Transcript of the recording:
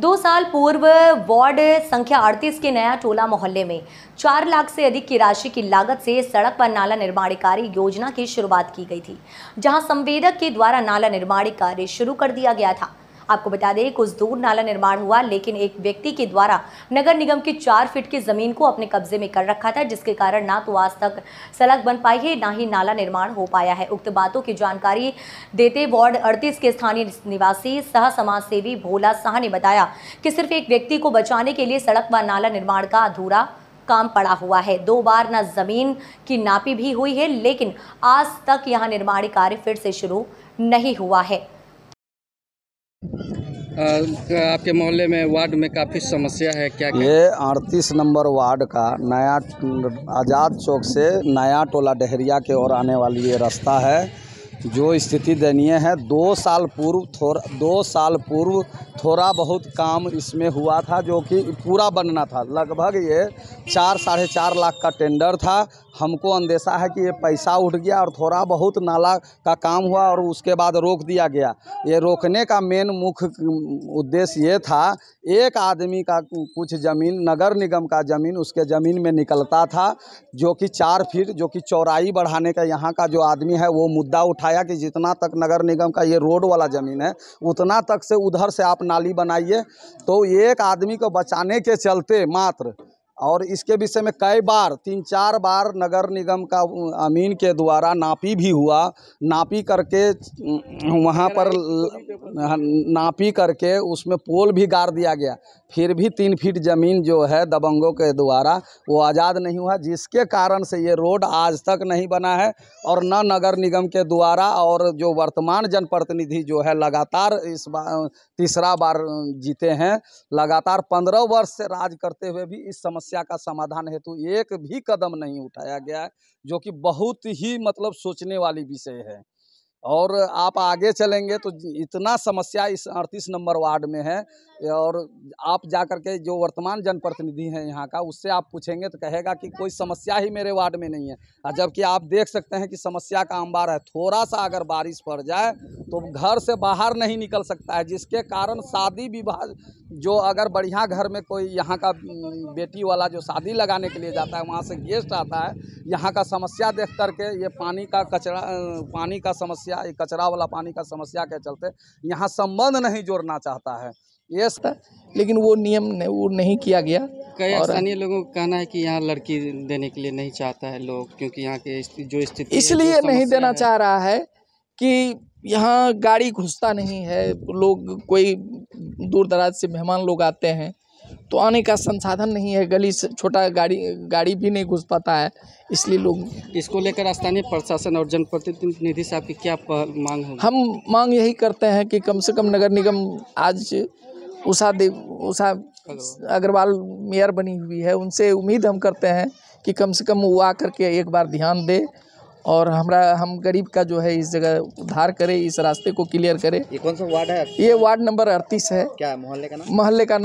दो साल पूर्व वार्ड संख्या अड़तीस के नया टोला मोहल्ले में चार लाख से अधिक की राशि की लागत से सड़क पर नाला निर्माण कार्य योजना की शुरुआत की गई थी जहां संवेदक के द्वारा नाला निर्माण कार्य शुरू कर दिया गया था आपको बता दें कुछ दूर नाला निर्माण हुआ लेकिन एक व्यक्ति के द्वारा नगर निगम की चार फीट की जमीन को अपने कब्जे में कर रखा था जिसके कारण ना तो आज तक सड़क बन पाई है ना ही नाला निर्माण हो पाया है उक्त बातों की जानकारी देते वार्ड अड़तीस के स्थानीय निवासी सह समाज सेवी भोला शाह ने बताया कि सिर्फ एक व्यक्ति को बचाने के लिए सड़क व नाला निर्माण का अधूरा काम पड़ा हुआ है दो बार ना जमीन की नापी भी हुई है लेकिन आज तक यहाँ निर्माण कार्य फिर से शुरू नहीं हुआ है आपके मोहल्ले में वार्ड में काफ़ी समस्या है क्या क्या? ये अड़तीस नंबर वार्ड का नया आज़ाद चौक से नया टोला डहरिया के ओर आने वाली ये रास्ता है जो स्थिति दयनीय है दो साल पूर्व थोड़ा दो साल पूर्व थोड़ा बहुत काम इसमें हुआ था जो कि पूरा बनना था लगभग ये चार साढ़े चार लाख का टेंडर था हमको अंदेशा है कि ये पैसा उठ गया और थोड़ा बहुत नाला का काम हुआ और उसके बाद रोक दिया गया ये रोकने का मेन मुख्य उद्देश्य ये था एक आदमी का कुछ ज़मीन नगर निगम का ज़मीन उसके ज़मीन में निकलता था जो कि चार फीट जो कि चौराई बढ़ाने का यहाँ का जो आदमी है वो मुद्दा उठाया कि जितना तक नगर निगम का ये रोड वाला ज़मीन है उतना तक से उधर से आप नाली बनाइए तो एक आदमी को बचाने के चलते मात्र और इसके विषय में कई बार तीन चार बार नगर निगम का अमीन के द्वारा नापी भी हुआ नापी करके वहाँ पर नापी करके उसमें पोल भी गाड़ दिया गया फिर भी तीन फीट ज़मीन जो है दबंगों के द्वारा वो आज़ाद नहीं हुआ जिसके कारण से ये रोड आज तक नहीं बना है और न नगर निगम के द्वारा और जो वर्तमान जनप्रतिनिधि जो है लगातार इस बार तीसरा बार जीते हैं लगातार पंद्रह वर्ष से राज करते हुए भी इस समस्या का समाधान हेतु एक भी कदम नहीं उठाया गया है जो कि बहुत ही मतलब सोचने वाली विषय है और आप आगे चलेंगे तो इतना समस्या इस अड़तीस नंबर वार्ड में है और आप जा कर के जो वर्तमान जनप्रतिनिधि हैं यहाँ का उससे आप पूछेंगे तो कहेगा कि कोई समस्या ही मेरे वार्ड में नहीं है और जबकि आप देख सकते हैं कि समस्या का अंबार है थोड़ा सा अगर बारिश पड़ जाए तो घर से बाहर नहीं निकल सकता है जिसके कारण शादी विवाह जो अगर बढ़िया घर में कोई यहाँ का बेटी वाला जो शादी लगाने के लिए जाता है वहाँ से गेस्ट आता है यहाँ का समस्या देख करके ये पानी का कचरा पानी का समस्या समस्या ये कचरा वाला पानी का समस्या के चलते यहाँ संबंध नहीं जोड़ना चाहता है ये था लेकिन वो नियम ने, वो नहीं किया गया कई स्थानीय लोगों का कहना है कि यहाँ लड़की देने के लिए नहीं चाहता है लोग क्योंकि यहाँ के जो स्थिति इसलिए नहीं देना चाह रहा है कि यहाँ गाड़ी घुसता नहीं है लोग कोई दूर दराज से मेहमान लोग आते हैं तो आने का संसाधन नहीं है गली से छोटा गाड़ी गाड़ी भी नहीं घुस पाता है इसलिए लोग इसको लेकर स्थानीय प्रशासन और जनप्रतिनिधि साहब की क्या मांग है हम मांग यही करते हैं कि कम से कम नगर निगम आज उषा देव उषा अग्रवाल मेयर बनी हुई है उनसे उम्मीद हम करते हैं कि कम से कम वो आ करके एक बार ध्यान दे और हमारा हम गरीब का जो है इस जगह उद्धार करे इस रास्ते को क्लियर करे ये कौन सा वार्ड है ये वार्ड नंबर अड़तीस है क्या मोहल्ले का नाम मोहल्ले का नाम